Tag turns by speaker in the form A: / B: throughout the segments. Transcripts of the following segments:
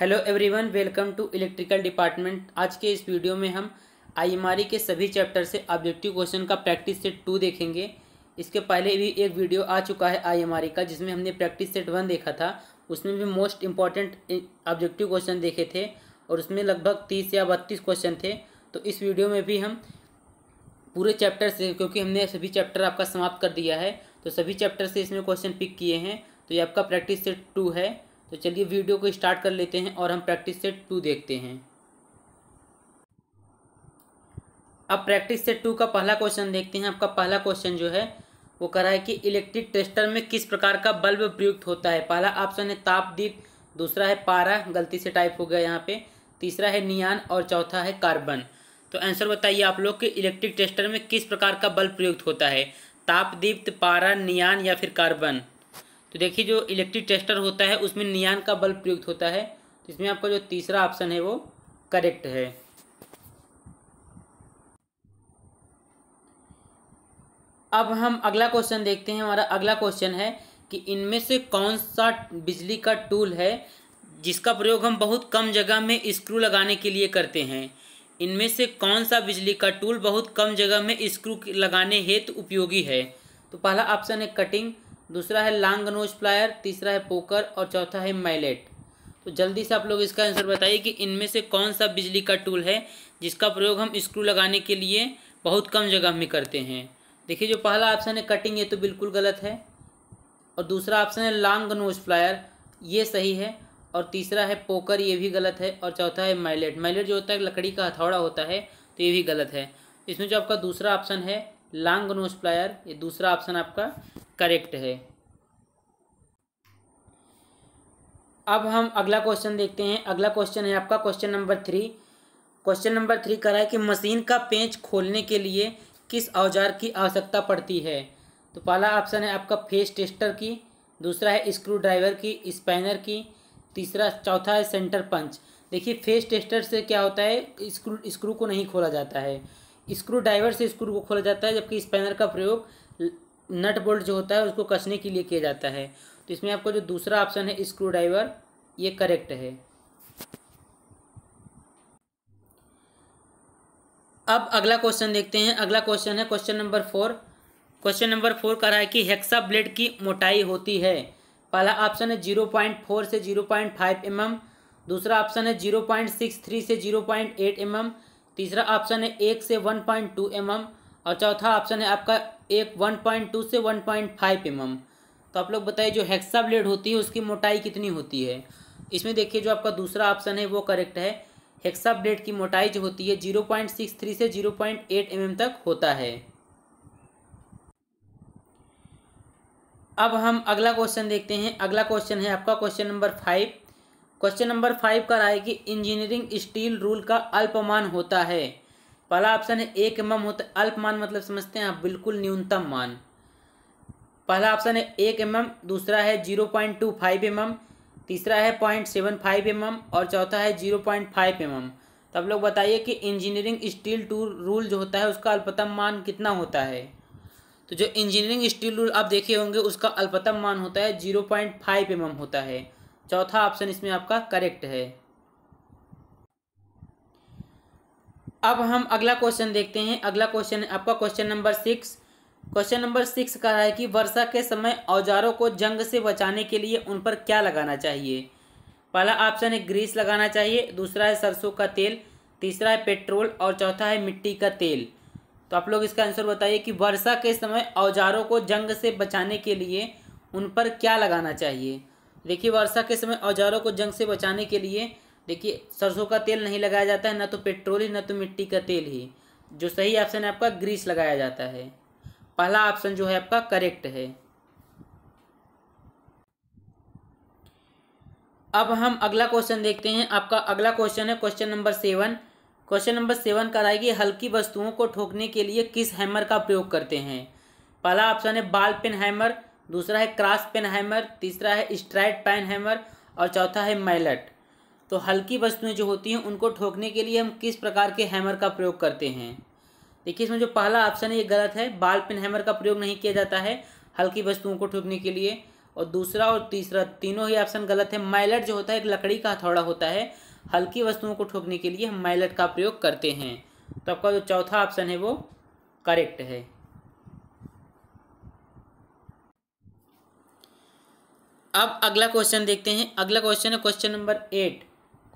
A: hello everyone welcome to electrical department आज के इस वीडियो में हम आईएमआरई के सभी चैप्टर से ऑब्जेक्टिव क्वेश्चन का प्रैक्टिस सेट टू देखेंगे इसके पहले भी एक वीडियो आ चुका है आईएमआरई का जिसमें हमने प्रैक्टिस सेट वन देखा था उसमें भी मोस्ट इम्पॉर्टेंट ऑब्जेक्टिव क्वेश्चन देखे थे और उसमें लगभग तीस या बत्तीस क्वेश्चन थे तो इस वीडियो में भी हम पूरे चैप्टर से क्योंकि हमने सभी चैप्टर आपका समाप्त कर दिया है तो सभी चैप्टर से इसमें क्वेश्चन पिक किए हैं तो ये आपका प्रैक्टिस सेट टू है तो चलिए वीडियो को स्टार्ट कर लेते हैं और हम प्रैक्टिस सेट टू देखते हैं अब प्रैक्टिस सेट टू का पहला क्वेश्चन देखते हैं आपका पहला क्वेश्चन जो है वो कह रहा है कि इलेक्ट्रिक टेस्टर में किस प्रकार का बल्ब प्रयुक्त होता है पहला ऑप्शन है तापदीप दूसरा है पारा गलती से टाइप हो गया यहाँ पे तीसरा है नियान और चौथा है कार्बन तो आंसर बताइए आप लोग कि इलेक्ट्रिक टेस्टर में किस प्रकार का बल्ब प्रयुक्त होता है तापदीप्त पारा नियान या फिर कार्बन तो देखिए जो इलेक्ट्रिक टेस्टर होता है उसमें नियान का बल्ब प्रयुक्त होता है तो इसमें आपका जो तीसरा ऑप्शन है वो करेक्ट है अब हम अगला क्वेश्चन देखते हैं हमारा अगला क्वेश्चन है कि इनमें से कौन सा बिजली का टूल है जिसका प्रयोग हम बहुत कम जगह में स्क्रू लगाने के लिए करते हैं इनमें से कौन सा बिजली का टूल बहुत कम जगह में स्क्रू लगाने हेतु उपयोगी है तो पहला ऑप्शन है कटिंग दूसरा है लॉन्ग नोज प्लायर तीसरा है पोकर और चौथा है मैलेट तो जल्दी से आप लोग इसका आंसर बताइए कि इनमें से कौन सा बिजली का टूल है जिसका प्रयोग हम स्क्रू लगाने के लिए बहुत कम जगह में करते हैं देखिए जो पहला ऑप्शन है कटिंग ये तो बिल्कुल गलत है और दूसरा ऑप्शन है लॉन्ग नोज प्लायर ये सही है और तीसरा है पोकर ये भी गलत है और चौथा है माइलेट माइलेट जो होता है लकड़ी का हथौड़ा होता है तो ये भी गलत है इसमें जो आपका दूसरा ऑप्शन है लॉन्ग नोज प्लायर ये दूसरा ऑप्शन आपका करेक्ट है अब हम अगला क्वेश्चन देखते हैं अगला क्वेश्चन है आपका question number three question number three करा है कि मशीन का पेंच खोलने के लिए किस औजार की आवश्यकता पड़ती है तो पहला ऑप्शन है आपका फेस टेस्टर की दूसरा है स्क्रू ड्राइवर की स्पैनर की तीसरा चौथा है सेंटर पंच देखिए फेस टेस्टर से क्या होता है स्क्रू स्क्रू को नहीं खोला जाता है स्क्रू ड्राइवर से स्क्रू को खोला जाता है जबकि स्पैनर का प्रयोग नट बोल्ट जो होता है उसको कसने के लिए किया जाता है तो इसमें आपका जो दूसरा ऑप्शन है स्क्रू ड्राइवर ये करेक्ट है अब अगला क्वेश्चन देखते हैं अगला क्वेश्चन है question number four question number four कह रहा है कि हेक्सा ब्लेड की मोटाई होती है पहला ऑप्शन है जीरो पॉइंट फोर से zero point five m m दूसरा ऑप्शन है जीरो पॉइंट सिक्स थ्री से zero point eight m m तीसरा ऑप्शन है एक से one point two m m और चौथा ऑप्शन है आपका एक वन पॉइंट टू से वन पॉइंट फाइव एम तो आप लोग बताइए जो हेक्सा ब्लेड होती है उसकी मोटाई कितनी होती है इसमें देखिए जो आपका दूसरा ऑप्शन है वो करेक्ट है हेक्सा ब्लेड की मोटाई जो होती है जीरो पॉइंट सिक्स थ्री से जीरो पॉइंट एट एम तक होता है अब हम अगला क्वेश्चन देखते हैं अगला क्वेश्चन है आपका question number five question number five का रहा है कि इंजीनियरिंग स्टील रूल का अल्पमान होता है पहला ऑप्शन है एक एम होता है अल्प मान मतलब समझते हैं आप बिल्कुल न्यूनतम मान पहला ऑप्शन है एक एम दूसरा है zero point two five m तीसरा है पॉइंट सेवन फाइव एम और चौथा है जीरो पॉइंट फाइव एम तो आप लोग बताइए कि इंजीनियरिंग स्टील टूल रूल जो होता है उसका अल्पतम मान कितना होता है तो जो इंजीनियरिंग स्टील रूल आप देखे होंगे उसका अल्पतम मान होता है जीरो पॉइंट फाइव एम होता है चौथा ऑप्शन इसमें आपका करेक्ट है अब हम अगला क्वेश्चन देखते हैं अगला क्वेश्चन है आपका question number six question number six का है कि वर्षा के समय औजारों को जंग से बचाने के लिए उन पर क्या लगाना चाहिए पहला ऑप्शन है ग्रीस लगाना चाहिए दूसरा है सरसों का तेल तीसरा है पेट्रोल और चौथा है मिट्टी का तेल तो आप लोग इसका आंसर बताइए कि वर्षा के समय औजारों को जंग से बचाने के लिए उन पर क्या लगाना चाहिए देखिए वर्षा के समय औजारों को जंग से बचाने के लिए देखिए सरसों का तेल नहीं लगाया जाता है ना तो पेट्रोल ही ना तो मिट्टी का तेल ही जो सही ऑप्शन है आपका ग्रीस लगाया जाता है पहला ऑप्शन जो है आपका करेक्ट है अब हम अगला क्वेश्चन देखते हैं आपका अगला क्वेश्चन है question number seven question number seven का रहेगी हल्की वस्तुओं को ठोकने के लिए किस हैमर का प्रयोग करते हैं पहला ऑप्शन है बाल पेन हैमर दूसरा है क्रास पेन हैमर तीसरा है स्ट्राइट पेन हैमर और चौथा है मैलट तो हल्की वस्तुएं जो होती हैं उनको ठोकने के लिए हम किस प्रकार के हैमर का प्रयोग करते हैं देखिए इसमें जो पहला ऑप्शन है ये गलत है बाल पिन हैमर का प्रयोग नहीं किया जाता है हल्की वस्तुओं को ठोकने के लिए और दूसरा और तीसरा तीनों ही ऑप्शन गलत है माइलट जो होता है एक लकड़ी का हथौड़ा होता है हल्की वस्तुओं को ठोकने के लिए हम माइलट का प्रयोग करते हैं तो आपका जो चौथा ऑप्शन है वो करेक्ट है अब अगला क्वेश्चन देखते हैं अगला क्वेश्चन है question number eight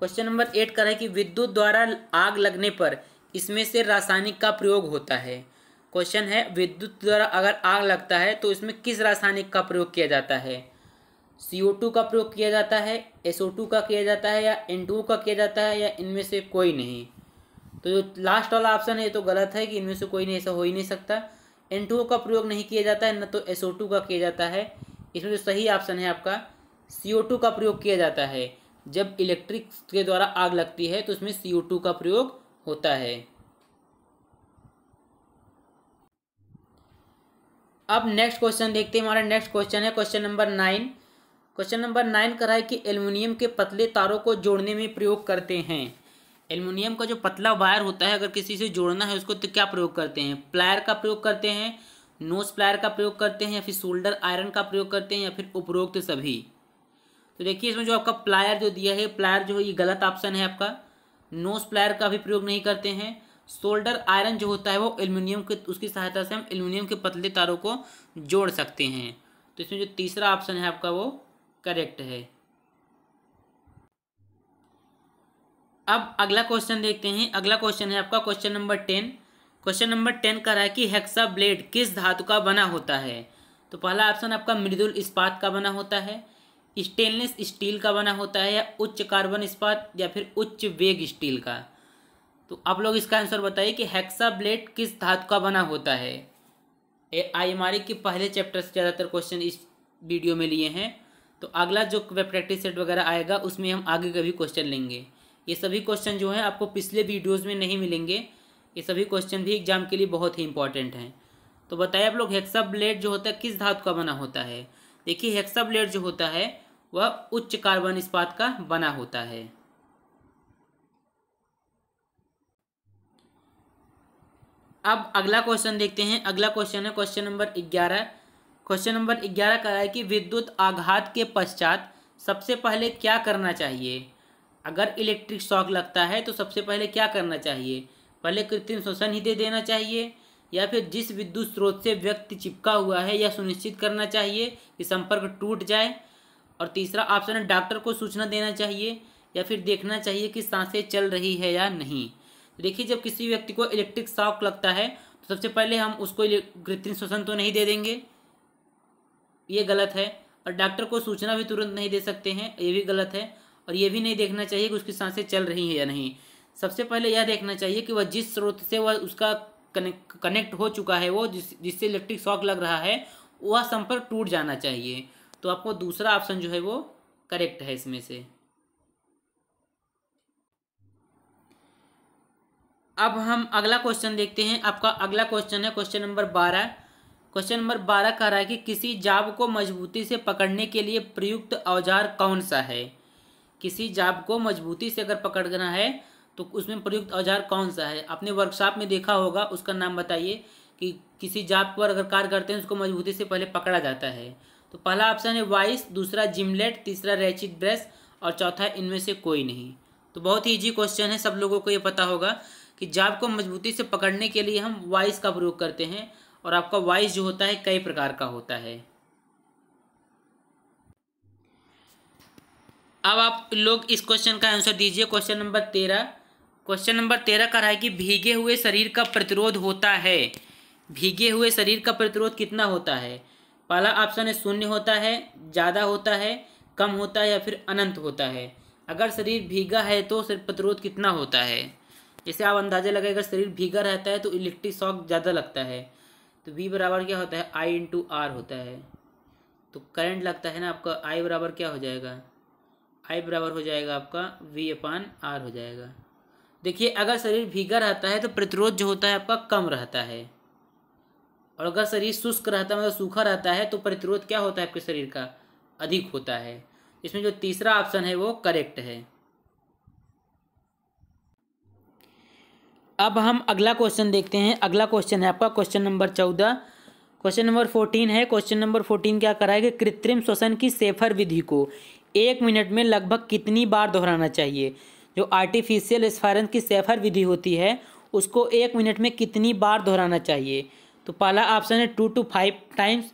A: question number eight का है कि विद्युत द्वारा आग लगने पर इसमें से रासायनिक का प्रयोग होता है क्वेश्चन है विद्युत द्वारा अगर आग लगता है तो इसमें किस रासायनिक का प्रयोग किया जाता है CO2 का प्रयोग किया जाता है SO2 का किया जाता है या N2 का किया जाता है या इनमें से कोई नहीं तो जो लास्ट वाला ऑप्शन है ये तो गलत है कि इनमें से कोई नहीं ऐसा हो ही नहीं सकता एन का प्रयोग नहीं किया जाता है न तो एस का किया जाता है इसमें जो सही ऑप्शन है आपका सी का प्रयोग किया जाता है जब इलेक्ट्रिक के द्वारा आग लगती है तो उसमें सी टू का प्रयोग होता है अब नेक्स्ट क्वेश्चन देखते हैं हमारा नेक्स्ट क्वेश्चन है question number nine question number nine करा है कि एल्युमिनियम के पतले तारों को जोड़ने में प्रयोग करते हैं एल्युमिनियम का जो पतला वायर होता है अगर किसी से जोड़ना है उसको तो क्या प्रयोग करते हैं प्लायर का प्रयोग करते हैं नोज प्लायर का प्रयोग करते हैं या फिर शोल्डर आयरन का प्रयोग करते हैं या फिर उपरोक्त सभी तो देखिए इसमें जो आपका प्लायर जो दिया है प्लायर जो है ये गलत ऑप्शन है आपका नोज प्लायर का भी प्रयोग नहीं करते हैं सोल्डर आयरन जो होता है वो एल्यूमिनियम के उसकी सहायता से हम एल्यूमिनियम के पतले तारों को जोड़ सकते हैं तो इसमें जो तीसरा ऑप्शन है आपका वो करेक्ट है अब अगला क्वेश्चन देखते हैं अगला क्वेश्चन है आपका question number ten question number ten का रहा है कि हेक्सा ब्लेड किस धातु का बना होता है तो पहला ऑप्शन आपका मृदुल इस्पात का बना होता है स्टेनलेस स्टील का बना होता है या उच्च कार्बन इस्पात या फिर उच्च वेग स्टील का तो आप लोग इसका आंसर बताइए कि हेक्सा ब्लेड किस धातु का बना होता है ए आई के पहले चैप्टर से ज़्यादातर क्वेश्चन इस वीडियो में लिए हैं तो अगला जो प्रैक्टिस सेट वगैरह आएगा उसमें हम आगे का भी क्वेश्चन लेंगे ये सभी क्वेश्चन जो हैं आपको पिछले वीडियोज़ में नहीं मिलेंगे ये सभी क्वेश्चन भी एग्जाम के लिए बहुत ही इंपॉर्टेंट हैं तो बताइए आप लोग हेक्सा ब्लेड जो होता है किस धातु का बना होता है देखिए हेक्सा ब्लेड जो होता है वह उच्च कार्बन इस्पात का बना होता है अब अगला क्वेश्चन देखते हैं अगला क्वेश्चन है क्वेश्चन नंबर ग्यारह क्वेश्चन नंबर ग्यारह का है कि विद्युत आघात के पश्चात सबसे पहले क्या करना चाहिए अगर इलेक्ट्रिक शॉक लगता है तो सबसे पहले क्या करना चाहिए पहले कृत्रिम शोषण ही दे देना चाहिए या फिर जिस विद्युत स्रोत से व्यक्ति चिपका हुआ है यह सुनिश्चित करना चाहिए कि संपर्क टूट जाए और तीसरा ऑप्शन है डॉक्टर को सूचना देना चाहिए या फिर देखना चाहिए कि सांसें चल रही है या नहीं तो देखिए जब किसी व्यक्ति को इलेक्ट्रिक शॉक लगता है तो सबसे पहले हम उसको कृत्रिम श्वसन तो नहीं दे देंगे ये गलत है और डॉक्टर को सूचना भी तुरंत नहीं दे सकते हैं ये भी गलत है और ये भी नहीं देखना चाहिए कि उसकी सांसें चल रही हैं या नहीं सबसे पहले यह देखना चाहिए कि वह जिस स्रोत से वह उसका कनेक्ट हो चुका है वो जिस जिससे इलेक्ट्रिक शॉक लग रहा है वह संपर्क टूट जाना चाहिए तो आपको दूसरा ऑप्शन जो है वो करेक्ट है इसमें से अब हम अगला क्वेश्चन देखते हैं आपका अगला क्वेश्चन है क्वेश्चन नंबर बारह क्वेश्चन नंबर बारह कह रहा है कि किसी जाब को मजबूती से पकड़ने के लिए प्रयुक्त औजार कौन सा है किसी जाब को मजबूती से अगर पकड़ना है तो उसमें प्रयुक्त औजार कौन सा है आपने वर्कशॉप में देखा होगा उसका नाम बताइए कि किसी जाब पर अगर कार्य करते हैं उसको मजबूती से पहले पकड़ा जाता है तो पहला ऑप्शन है वाइस दूसरा जिमलेट तीसरा रेचिड ब्रश और चौथा इनमें से कोई नहीं तो बहुत ही ईजी क्वेश्चन है सब लोगों को ये पता होगा कि जाब को मजबूती से पकड़ने के लिए हम वाइस का प्रयोग करते हैं और आपका वाइस जो होता है कई प्रकार का होता है अब आप लोग इस क्वेश्चन का आंसर दीजिए क्वेश्चन नंबर तेरह क्वेश्चन नंबर तेरह का रहा है कि भीगे हुए शरीर का प्रतिरोध होता है भीगे हुए शरीर का प्रतिरोध कितना होता है पहला ऑप्शन है शून्य होता है ज़्यादा होता है कम होता है या फिर अनंत होता है अगर शरीर भीगा है तो सिर्फ प्रतिरोध कितना होता है जैसे आप अंदाजा लगाए अगर शरीर भीगा रहता है तो इलेक्ट्रिक शॉक ज़्यादा लगता है तो वी बराबर क्या होता है आई इंटू आर होता है तो करंट लगता है ना आपका आई बराबर क्या हो जाएगा आई बराबर हो जाएगा आपका वी अपान आर हो जाएगा देखिए अगर शरीर भीगा रहता है तो प्रतिरोध जो होता है आपका कम रहता है और अगर शरीर शुष्क रहता है मतलब सूखा रहता है तो प्रतिरोध क्या होता है आपके शरीर का अधिक होता है इसमें जो तीसरा ऑप्शन है वो करेक्ट है अब हम अगला क्वेश्चन देखते हैं अगला क्वेश्चन है आपका क्वेश्चन नंबर चौदह क्वेश्चन नंबर फोर्टीन है क्वेश्चन नंबर फोर्टीन क्या करा है कि कृत्रिम श्वसन की सेफर विधि को एक मिनट में लगभग कितनी बार दोहराना चाहिए जो आर्टिफिशियल स्फारन की सेफर विधि होती है उसको एक मिनट में कितनी बार दोहराना चाहिए तो पहला ऑप्शन है टू टू फाइव टाइम्स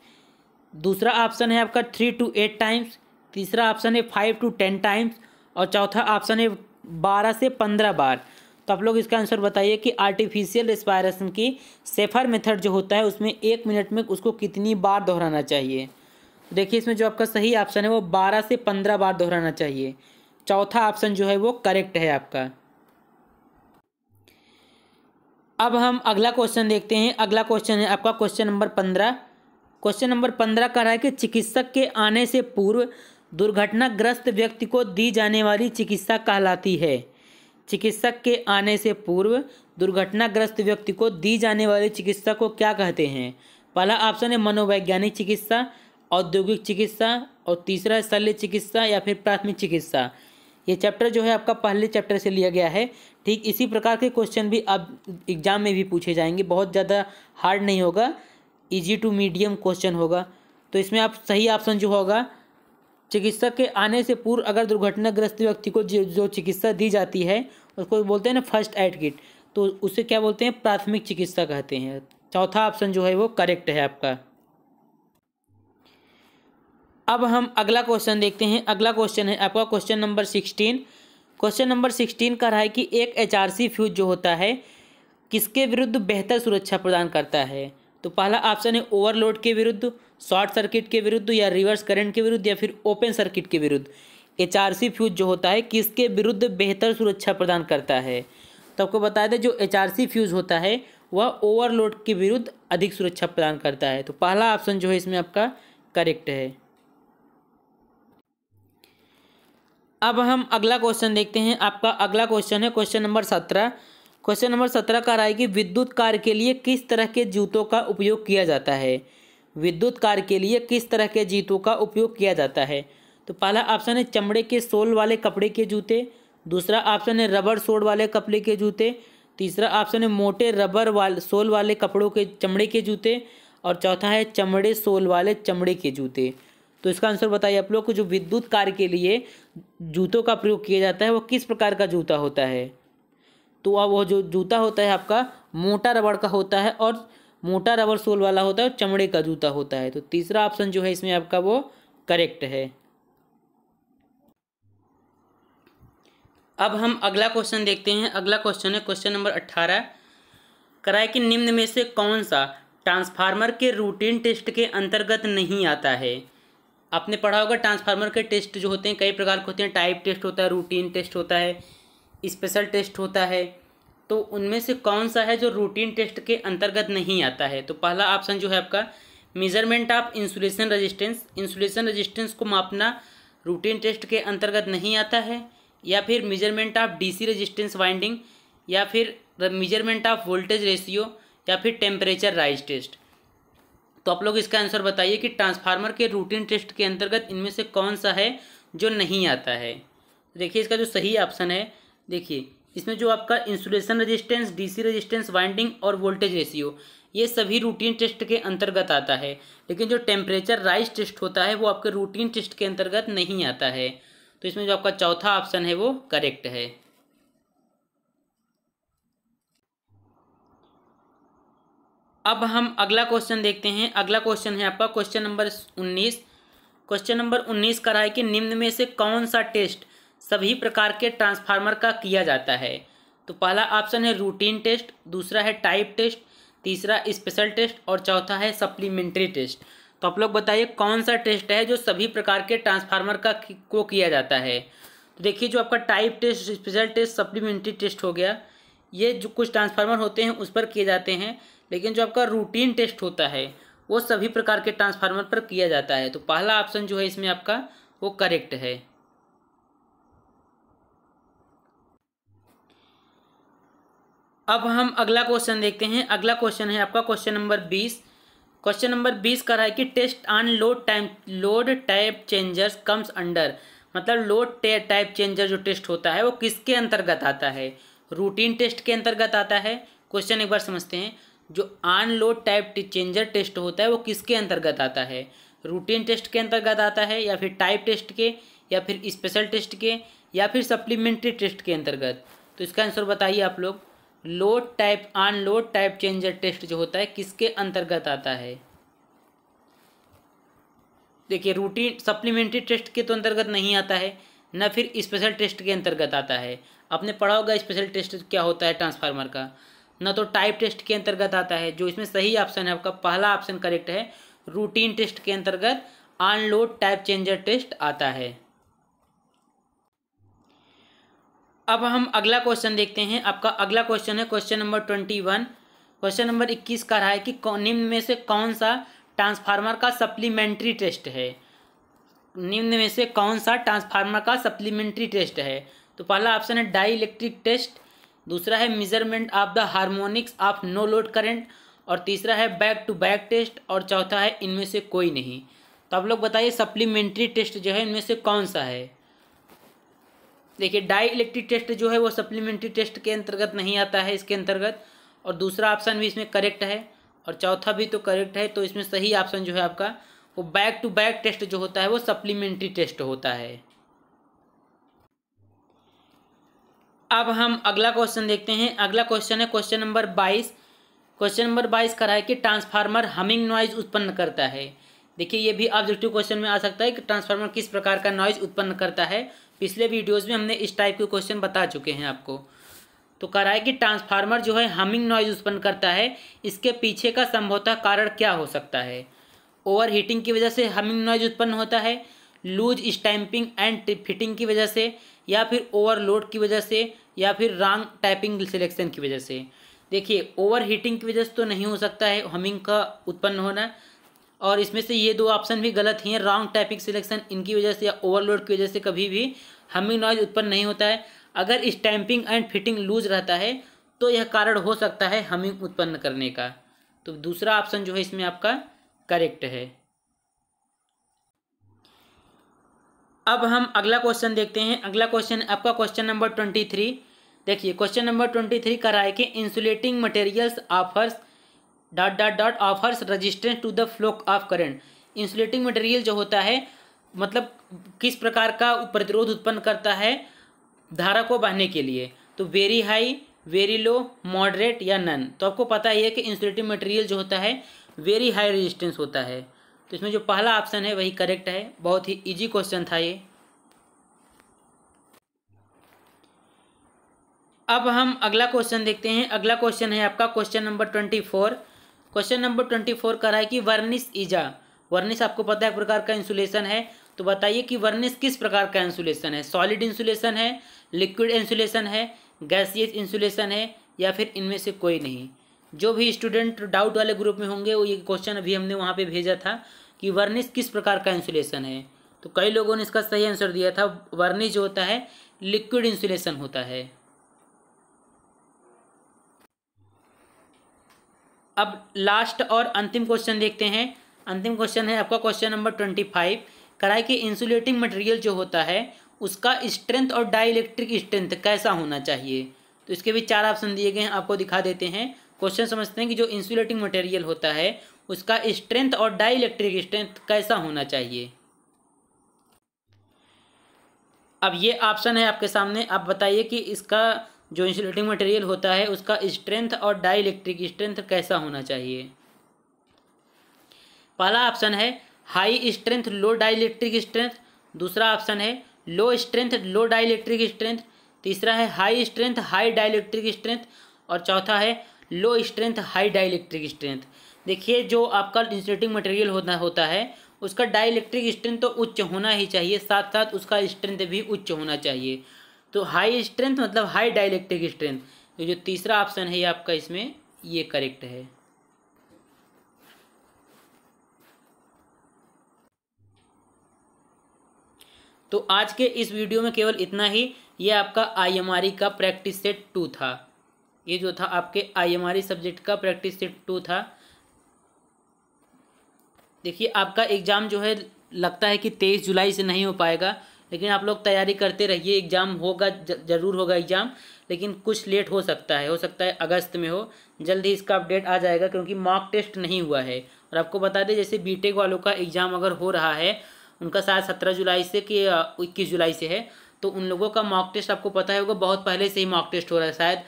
A: दूसरा ऑप्शन है आपका थ्री टू एट टाइम्स तीसरा ऑप्शन है फाइव टू टेन टाइम्स और चौथा ऑप्शन है बारह से पंद्रह बार तो आप लोग इसका आंसर बताइए कि आर्टिफिशियल रेस्पायरेशन की सेफर मेथड जो होता है उसमें एक मिनट में उसको कितनी बार दोहराना चाहिए देखिए इसमें जो आपका सही ऑप्शन है वो बारह से पंद्रह बार दोहराना चाहिए चौथा ऑप्शन जो है वो करेक्ट है आपका अब हम अगला क्वेश्चन देखते हैं अगला क्वेश्चन है आपका क्वेश्चन नंबर पंद्रह क्वेश्चन नंबर पंद्रह कह रहा है कि चिकित्सक के आने से पूर्व दुर्घटनाग्रस्त व्यक्ति को दी जाने वाली चिकित्सा कहलाती है चिकित्सक के आने से पूर्व दुर्घटनाग्रस्त व्यक्ति को दी जाने वाली चिकित्सा को क्या कहते हैं पहला ऑप्शन है मनोवैज्ञानिक चिकित्सा औद्योगिक चिकित्सा और तीसरा है शल्य चिकित्सा या फिर प्राथमिक चिकित्सा ये चैप्टर जो है आपका पहले चैप्टर से लिया गया है ठीक इसी प्रकार के क्वेश्चन भी आप एग्जाम में भी पूछे जाएंगे बहुत ज़्यादा हार्ड नहीं होगा ईजी टू मीडियम क्वेश्चन होगा तो इसमें आप सही ऑप्शन जो होगा चिकित्सक के आने से पूर्व अगर दुर्घटनाग्रस्त व्यक्ति को जो चिकित्सा दी जाती है उसको बोलते हैं ना फर्स्ट एड किट तो उसे क्या बोलते हैं प्राथमिक चिकित्सा कहते हैं चौथा ऑप्शन जो है वो करेक्ट है आपका अब हम अगला क्वेश्चन देखते हैं अगला क्वेश्चन है आपका question number sixteen question number sixteen का रहा है कि एक सी फ्यूज जो होता है किसके विरुद्ध बेहतर सुरक्षा प्रदान करता है तो पहला ऑप्शन है ओवरलोड के विरुद्ध शॉर्ट सर्किट के विरुद्ध या रिवर्स करंट के विरुद्ध या फिर ओपन सर्किट के विरुद्ध एच फ्यूज जो होता है किसके विरुद्ध बेहतर सुरक्षा प्रदान करता है तो आपको बता दें जो एच फ्यूज होता है वह ओवरलोड के विरुद्ध अधिक सुरक्षा प्रदान करता है तो पहला ऑप्शन जो है इसमें आपका करेक्ट है अब हम अगला क्वेश्चन देखते हैं आपका अगला क्वेश्चन है क्वेश्चन नंबर सत्रह क्वेश्चन नंबर सत्रह का रहा है कि विद्युत कार्य के लिए किस तरह के जूतों का उपयोग किया जाता है विद्युत कार्य के लिए किस तरह के जूतों का उपयोग किया जाता है तो पहला ऑप्शन है चमड़े के सोल वाले कपड़े के जूते दूसरा ऑप्शन है रबर सोल वाले कपड़े के जूते तीसरा ऑप्शन है मोटे रबर वाले सोल वाले कपड़ों के चमड़े के जूते और चौथा है चमड़े सोल वाले चमड़े के जूते तो इसका आंसर बताइए आप लोग को जो विद्युत कार्य के लिए जूतों का प्रयोग किया जाता है वो किस प्रकार का जूता होता है तो अब वह जो जूता होता है आपका मोटा रबड़ का होता है और मोटा रबड़ सोल वाला होता है और चमड़े का जूता होता है तो तीसरा ऑप्शन जो है इसमें आपका वो करेक्ट है अब हम अगला क्वेश्चन देखते हैं अगला क्वेश्चन है क्वेश्चन नंबर अट्ठारह कराए कि निम्न में से कौन सा ट्रांसफार्मर के रूटीन टेस्ट के अंतर्गत नहीं आता है आपने पढ़ा होगा ट्रांसफार्मर के टेस्ट जो होते हैं कई प्रकार के होते हैं टाइप टेस्ट होता है रूटीन टेस्ट होता है स्पेशल टेस्ट होता है तो उनमें से कौन सा है जो रूटीन टेस्ट के अंतर्गत नहीं आता है तो पहला ऑप्शन जो है आपका measurement of insulation resistance insulation resistance को मापना रूटीन टेस्ट के अंतर्गत नहीं आता है या फिर measurement of DC resistance winding या फिर मेजरमेंट ऑफ वोल्टेज रेशियो या फिर टेम्परेचर राइज टेस्ट तो आप लोग इसका आंसर बताइए कि ट्रांसफार्मर के रूटीन टेस्ट के अंतर्गत इनमें से कौन सा है जो नहीं आता है देखिए इसका जो सही ऑप्शन है देखिए इसमें जो आपका insulation resistance DC resistance winding और वोल्टेज रेशियो ये सभी रूटीन टेस्ट के अंतर्गत आता है लेकिन जो टेम्परेचर राइज टेस्ट होता है वो आपके रूटीन टेस्ट के अंतर्गत नहीं आता है तो इसमें जो आपका चौथा ऑप्शन है वो करेक्ट है अब हम अगला क्वेश्चन देखते हैं अगला क्वेश्चन है आपका क्वेश्चन नंबर उन्नीस क्वेश्चन नंबर उन्नीस का रहा है कि निम्न में से कौन सा टेस्ट सभी प्रकार के ट्रांसफार्मर का किया जाता है तो पहला ऑप्शन है रूटीन टेस्ट दूसरा है टाइप टेस्ट तीसरा स्पेशल टेस्ट और चौथा है सप्लीमेंट्री टेस्ट तो आप लोग बताइए कौन सा टेस्ट है जो सभी प्रकार के ट्रांसफार्मर का को किया जाता है तो देखिए जो आपका type test special test supplementary test हो गया ये जो कुछ ट्रांसफार्मर होते हैं उस पर किए जाते हैं लेकिन जो आपका रूटीन टेस्ट होता है वो सभी प्रकार के ट्रांसफार्मर पर किया जाता है तो पहला ऑप्शन जो है इसमें आपका वो करेक्ट है अब हम अगला क्वेश्चन देखते हैं अगला क्वेश्चन है आपका क्वेश्चन नंबर बीस क्वेश्चन नंबर बीस का रहा है कि test on load time load type changers comes under मतलब लोड टाइप चेंजर जो टेस्ट होता है वो किसके अंतर्गत आता है रूटीन टेस्ट के अंतर्गत आता है क्वेश्चन एक बार समझते हैं जो अनलोड टाइप चेंजर टेस्ट होता है वो किसके अंतर्गत आता है रूटीन टेस्ट के अंतर्गत आता है या फिर टाइप टेस्ट के या फिर स्पेशल टेस्ट के या फिर सप्लीमेंट्री टेस्ट के अंतर्गत तो इसका आंसर बताइए आप लोग load type unload type changer test जो होता है किसके अंतर्गत आता है देखिए रूटीन सप्लीमेंट्री टेस्ट के तो अंतर्गत नहीं आता है ना फिर स्पेशल टेस्ट के अंतर्गत आता है आपने पढ़ा होगा स्पेशल टेस्ट क्या होता है ट्रांसफार्मर का न तो टाइप टेस्ट के अंतर्गत आता है जो इसमें सही ऑप्शन है आपका पहला ऑप्शन करेक्ट है रूटीन टेस्ट के अंतर्गत अनलोड टाइप चेंजर टेस्ट आता है अब हम अगला क्वेश्चन देखते हैं आपका अगला क्वेश्चन है question number twenty one question number इक्कीस का रहा है कि निम्न में से कौन सा ट्रांसफार्मर का सप्लीमेंट्री टेस्ट है निम्न में से कौन सा ट्रांसफार्मर का सप्लीमेंट्री टेस्ट है तो पहला ऑप्शन है डाई इलेक्ट्रिक टेस्ट दूसरा है measurement of the harmonics of no load current और तीसरा है बैक टू बैक टेस्ट और चौथा है इनमें से कोई नहीं तो आप लोग बताइए सप्लीमेंट्री टेस्ट जो है इनमें से कौन सा है देखिए डाई इलेक्ट्रिक टेस्ट जो है वो सप्लीमेंट्री टेस्ट के अंतर्गत नहीं आता है इसके अंतर्गत और दूसरा ऑप्शन भी इसमें करेक्ट है और चौथा भी तो करेक्ट है तो इसमें सही ऑप्शन जो है आपका वो बैक टू बैक टेस्ट जो होता है वो सप्लीमेंट्री टेस्ट होता है अब हम अगला क्वेश्चन देखते हैं अगला क्वेश्चन है क्वेश्चन नंबर बाईस क्वेश्चन नंबर बाईस का है कि ट्रांसफार्मर हमिंग नॉइज उत्पन्न करता है देखिए ये भी ऑब्जेक्टिव क्वेश्चन में आ सकता है कि ट्रांसफार्मर किस प्रकार का नॉइज उत्पन्न करता है पिछले वीडियोज़ में हमने इस टाइप के क्वेश्चन बता चुके हैं आपको तो करा है कि ट्रांसफार्मर जो है हमिंग नॉइज उत्पन्न करता है इसके पीछे का संभवतः कारण क्या हो सकता है ओवर हीटिंग की वजह से हमिंग नॉइज उत्पन्न होता है लूज स्टैम्पिंग एंड फिटिंग की वजह से या फिर ओवरलोड की वजह से या फिर रॉन्ग टाइपिंग सिलेक्शन की वजह से देखिए ओवर हीटिंग की वजह से तो नहीं हो सकता है हमिंग का उत्पन्न होना और इसमें से ये दो ऑप्शन भी गलत हैं रॉन्ग टाइपिंग सिलेक्शन इनकी वजह से या ओवरलोड की वजह से कभी भी हमिंग नॉइज उत्पन्न नहीं होता है अगर स्टैम्पिंग एंड फिटिंग लूज रहता है तो यह कारण हो सकता है हमिंग उत्पन्न करने का तो दूसरा ऑप्शन जो है इसमें आपका करेक्ट है अब हम अगला क्वेश्चन देखते हैं अगला क्वेश्चन आपका क्वेश्चन नंबर ट्वेंटी थ्री देखिए क्वेश्चन नंबर ट्वेंटी थ्री का रहा है कि insulating materials offers dot dot dot offers resistance to the flow of current insulating material जो होता है मतलब किस प्रकार का प्रतिरोध उत्पन्न करता है धारा को बहने के लिए तो very high very low moderate या नन तो आपको पता ही है कि इंसुलेटिंग मटेरियल जो होता है वेरी हाई रजिस्टेंस होता है तो इसमें जो पहला ऑप्शन है वही करेक्ट है बहुत ही इजी क्वेश्चन था ये अब हम अगला क्वेश्चन देखते हैं अगला क्वेश्चन है आपका question number twenty four question number twenty four कर रहा है कि वर्निस ईजा वर्निस आपको पता है प्रकार का इंसुलेशन है तो बताइए कि वर्निस किस प्रकार का इंसुलेशन है सॉलिड इंसुलेशन है लिक्विड इंसुलेशन है गैसियस इंसुलेशन है या फिर इनमें से कोई नहीं जो भी स्टूडेंट डाउट वाले ग्रुप में होंगे वो ये क्वेश्चन अभी हमने वहाँ पे भेजा था कि वर्निस किस प्रकार का इंसुलेशन है तो कई लोगों ने इसका सही आंसर दिया था वर्निस जो होता है लिक्विड इंसुलेशन होता है अब लास्ट और अंतिम क्वेश्चन देखते हैं अंतिम क्वेश्चन है आपका क्वेश्चन नंबर ट्वेंटी फाइव कराए के इंसुलेटिंग मटेरियल जो होता है उसका स्ट्रेंथ और डाइलेक्ट्रिक स्ट्रेंथ कैसा होना चाहिए तो इसके भी चार ऑप्शन दिए गए हैं आपको दिखा देते हैं क्वेश्चन समझते हैं कि जो इंसुलेटिंग मटेरियल होता है उसका स्ट्रेंथ और डाइलेक्ट्रिक स्ट्रेंथ कैसा होना चाहिए अब ये ऑप्शन है आपके सामने आप बताइए कि इसका जो इंसुलेटिंग मटेरियल होता है उसका स्ट्रेंथ और डाइलेक्ट्रिक स्ट्रेंथ कैसा होना चाहिए पहला ऑप्शन है high strength low dielectric strength दूसरा ऑप्शन है low strength low dielectric strength तीसरा है high strength high dielectric strength और चौथा है low strength high dielectric strength देखिए जो आपका इंसुलेटिंग मटेरियल होना होता है उसका डाइलेक्ट्रिक स्ट्रेंथ तो उच्च होना ही चाहिए साथ साथ उसका स्ट्रेंथ भी उच्च होना चाहिए तो हाई स्ट्रेंथ मतलब हाई डाइलेक्ट्रिक स्ट्रेंथ तो जो तीसरा ऑप्शन है ये आपका इसमें ये करेक्ट है तो आज के इस वीडियो में केवल इतना ही ये आपका आईएमआरई का प्रैक्टिस सेट टू था ये जो था आपके आईएमआरई सब्जेक्ट e का प्रैक्टिस सेट टू था देखिए आपका एग्ज़ाम जो है लगता है कि तेईस जुलाई से नहीं हो पाएगा लेकिन आप लोग तैयारी करते रहिए एग्ज़ाम होगा ज़रूर होगा एग्ज़ाम लेकिन कुछ लेट हो सकता है हो सकता है अगस्त में हो जल्द ही इसका अपडेट आ जाएगा क्योंकि मॉक टेस्ट नहीं हुआ है और आपको बता दें जैसे बीटेक वालों का एग्ज़ाम अगर हो रहा है उनका शायद सत्रह जुलाई से कि इक्कीस जुलाई से है तो उन लोगों का मॉक टेस्ट आपको पता होगा बहुत पहले से ही मॉक टेस्ट हो रहा है शायद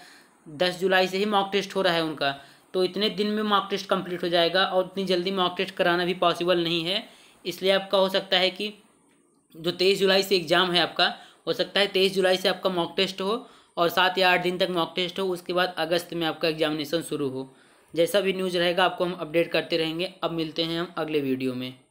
A: दस जुलाई से ही मॉक टेस्ट हो रहा है उनका तो इतने दिन में मॉक टेस्ट कंप्लीट हो जाएगा और इतनी जल्दी मॉक टेस्ट कराना भी पॉसिबल नहीं है इसलिए आपका हो सकता है कि जो तेईस जुलाई से एग्ज़ाम है आपका हो सकता है तेईस जुलाई से आपका मॉक टेस्ट हो और सात या आठ दिन तक मॉक टेस्ट हो उसके बाद अगस्त में आपका एग्जामिनेशन शुरू हो जैसा भी न्यूज़ रहेगा आपको हम अपडेट करते रहेंगे अब मिलते हैं हम अगले वीडियो में